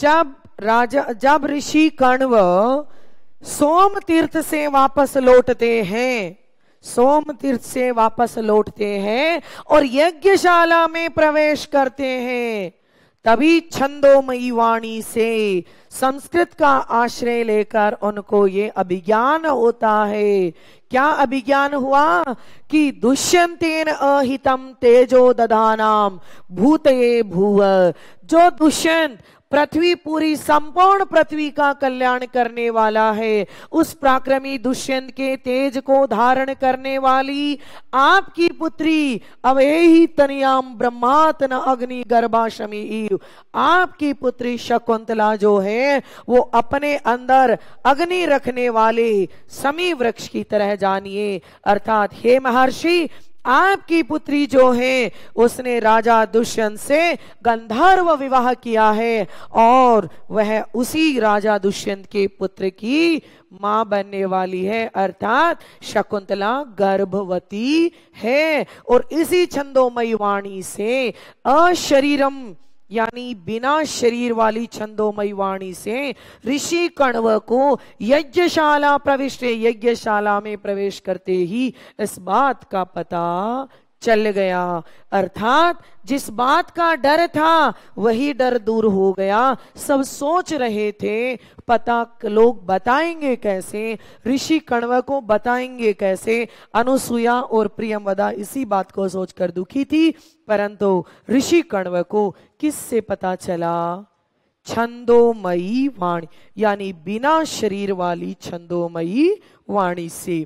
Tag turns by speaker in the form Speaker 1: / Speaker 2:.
Speaker 1: जब राजा जब ऋषि कण्व सोम तीर्थ से वापस लौटते हैं सोम तीर्थ से वापस लौटते हैं और यज्ञशाला में प्रवेश करते हैं तभी छंदोमयी वाणी से संस्कृत का आश्रय लेकर उनको ये अभिज्ञान होता है क्या अभिज्ञान हुआ कि दुष्यंतेन अहितम तेजो दधानाम भूतये भूव जो दुष्यंत पृथ्वी पूरी संपूर्ण पृथ्वी का कल्याण करने वाला है उस प्राक्रमी दुष्यंत के तेज को धारण करने वाली आपकी पुत्री ही तनियाम ब्रह्मात्न अग्नि गर्भाशमी आपकी पुत्री शकुंतला जो है हैं वो अपने अंदर अग्नि रखने वाले समी वृक्ष की तरह जानिए अर्थात हे महर्षि आपकी पुत्री जो है उसने राजा दुष्यंत से गंधर्व विवाह किया है और वह उसी राजा दुष्यंत के पुत्र की मां बनने वाली है अर्थात शकुंतला गर्भवती है और इसी छंदोमय वाणी से अशरीरम यानी बिना शरीर वाली छंदोमय वाणी से ऋषि कण्व को यज्ञशाला प्रविष्ट यज्ञशाला में प्रवेश करते ही इस बात का पता चल गया अर्थात जिस बात का डर था वही डर दूर हो गया सब सोच रहे थे पता लोग बताएंगे कैसे ऋषि कण्व को बताएंगे कैसे अनुसुया और प्रियमदा इसी बात को सोचकर दुखी थी परंतु ऋषि कण्व को किससे पता चला छंदोमयी वाणी यानी बिना शरीर वाली छंदोमयी वाणी से